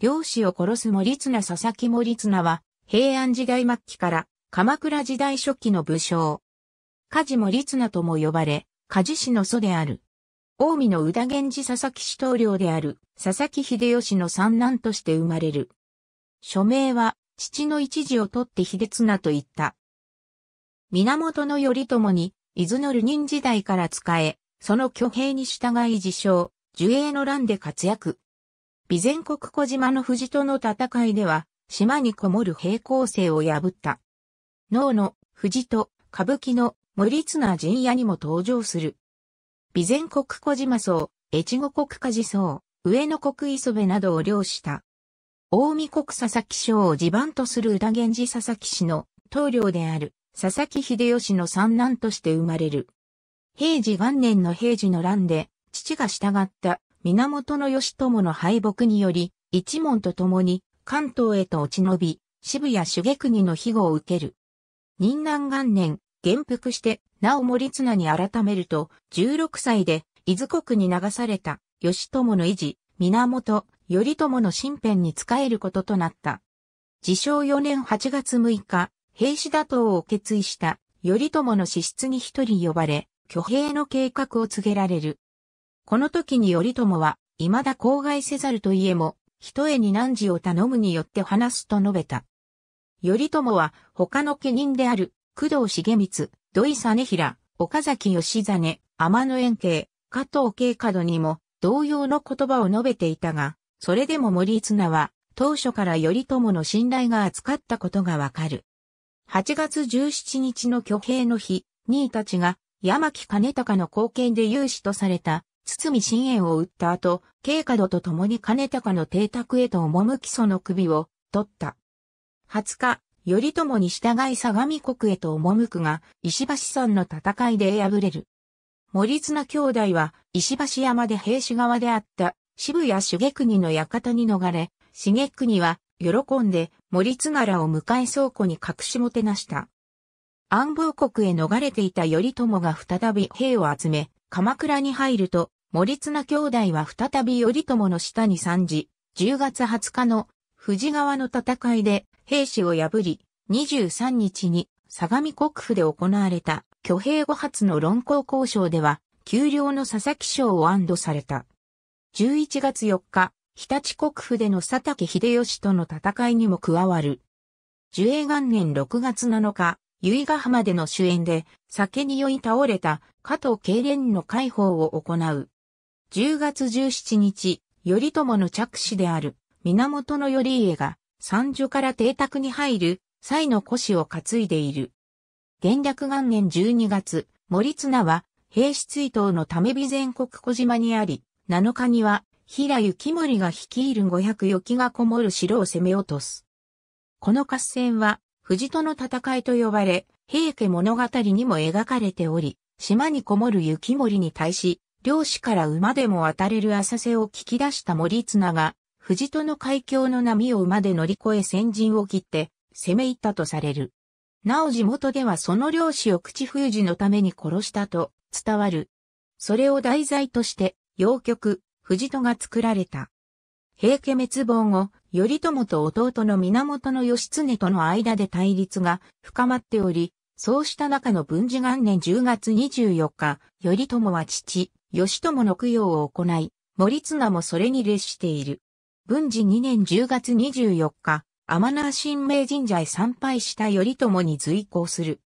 漁師を殺す森綱佐々木森綱は、平安時代末期から鎌倉時代初期の武将。梶森綱とも呼ばれ、梶氏の祖である。近江の宇田源氏佐々木氏棟領である佐々木秀吉の三男として生まれる。署名は、父の一字を取って秀綱と言った。源頼朝に、伊豆の流人時代から仕え、その挙兵に従い自称、樹影の乱で活躍。備前国小島の藤との戦いでは、島にこもる平行性を破った。能の藤と歌舞伎の森綱陣屋にも登場する。備前国小島荘、越後国寺荘、上野国磯部などを領した。大見国佐々木省を地盤とする宇田源氏佐々木氏の棟領である佐々木秀吉の三男として生まれる。平治元年の平治の乱で、父が従った源義朝の敗北により、一門と共に関東へと落ち延び、渋谷主下国の庇護を受ける。任南元年、元服して、なお森綱に改めると、16歳で、伊豆国に流された、義朝の維持、源、頼朝の身辺に仕えることとなった。自称4年8月6日、兵士打倒を決意した、頼朝の資質に一人呼ばれ、挙兵の計画を告げられる。この時に頼朝は、未だ公害せざるといえも、一重に汝を頼むによって話すと述べた。頼朝は、他の家人である、工藤重光、土井実平、岡崎義真、天野円慶、加藤慶角にも、同様の言葉を述べていたが、それでも森綱は、当初から頼朝の信頼が厚かったことがわかる。8月17日の挙兵の日、兄たちが、山木兼高の貢献で有志とされた、堤信縁を撃った後、慶度と共に金高の邸宅へと赴きその首を取った。20日、頼朝に従い相模国へと赴くが、石橋山の戦いで敗れる。森綱兄弟は石橋山で兵士側であった渋谷茂国の館に逃れ、茂国は喜んで森綱らを迎え倉庫に隠しもてなした。安房国へ逃れていた頼朝が再び兵を集め、鎌倉に入ると、森綱兄弟は再び頼朝の下に参じ、10月20日の富士川の戦いで兵士を破り、23日に相模国府で行われた挙兵後発の論考交渉では、丘陵の佐々木賞を安堵された。11月4日、日立国府での佐竹秀吉との戦いにも加わる。寿永元年6月7日、由比ヶ浜での主演で、酒に酔い倒れた加藤慶連の解放を行う。10月17日、頼朝の着手である源頼家が三女から邸宅に入る際の腰を担いでいる。元略元年12月、森綱は兵士追悼のため備全国小島にあり、7日には平幸森が率いる500余機がこもる城を攻め落とす。この合戦は藤戸の戦いと呼ばれ、平家物語にも描かれており、島にこもる雪森に対し、漁師から馬でも渡れる浅瀬を聞き出した森綱が、藤戸の海峡の波を馬で乗り越え先陣を切って、攻め入ったとされる。なお地元ではその漁師を口封じのために殺したと伝わる。それを題材として、洋曲、藤戸が作られた。平家滅亡後、頼朝と弟の源義経との間で対立が深まっており、そうした中の文治元年10月24日、頼朝は父、義朝の供養を行い、森綱もそれに列している。文治2年10月24日、天縄神明神社へ参拝した頼朝に随行する。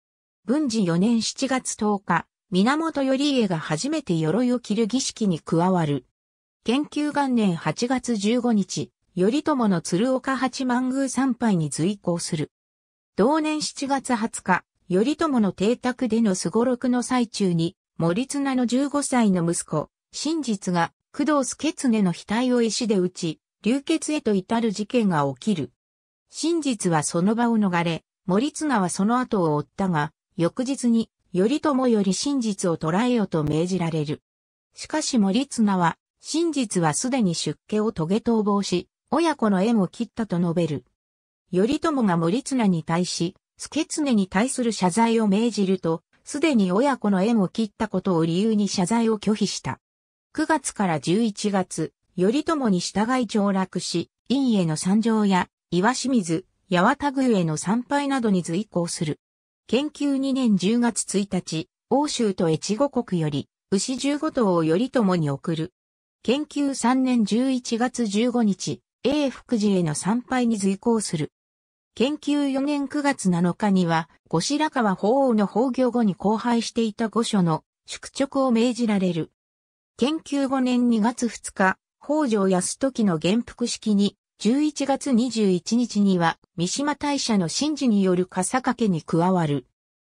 文治4年7月10日、源頼家が初めて鎧を着る儀式に加わる。研究元年8月15日、頼朝の鶴岡八幡宮参拝に随行する。同年7月20日、頼朝の邸宅でのすごろくの最中に、森綱の15歳の息子、真実が、工藤助常の額を石で打ち、流血へと至る事件が起きる。真実はその場を逃れ、森綱はその後を追ったが、翌日に、頼朝より真実を捕らえよと命じられる。しかし森綱は、真実はすでに出家を遂げ逃亡し、親子の縁を切ったと述べる。頼朝が森綱に対し、助常に対する謝罪を命じると、すでに親子の縁を切ったことを理由に謝罪を拒否した。9月から11月、頼朝に従い上洛し、院への参上や、岩清水、八幡宮への参拝などに随行する。研究2年10月1日、欧州と越後国より、牛15頭を頼朝に送る。研究3年11月15日、永福寺への参拝に随行する。研究4年9月7日には、後白河法皇の崩御後に荒廃していた御所の宿直を命じられる。研究5年2月2日、北条泰時の元服式に、11月21日には三島大社の神事による笠掛けに加わる。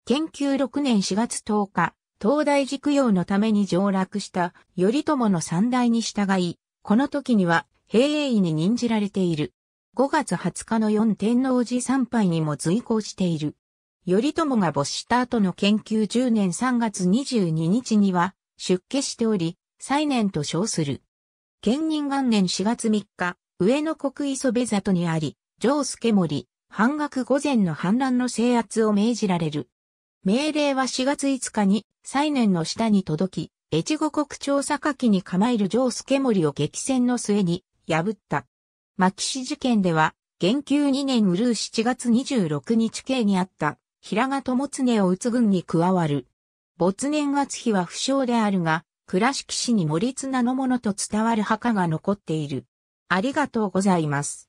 研究6年4月10日、東大寺供養のために上洛した頼朝の三代に従い、この時には平永医に任じられている。5月20日の四天王寺参拝にも随行している。頼朝が没した後の研究10年3月22日には出家しており、再年と称する。建仁元年4月3日、上野国磯部里にあり、上助森、半額午前の反乱の制圧を命じられる。命令は4月5日に、再年の下に届き、越後国調査木に構える上助森を激戦の末に、破った。牧師事件では、元久2年うるう7月26日刑にあった、平賀友常を撃軍に加わる。没年月日は不詳であるが、倉敷市に森綱のものと伝わる墓が残っている。ありがとうございます。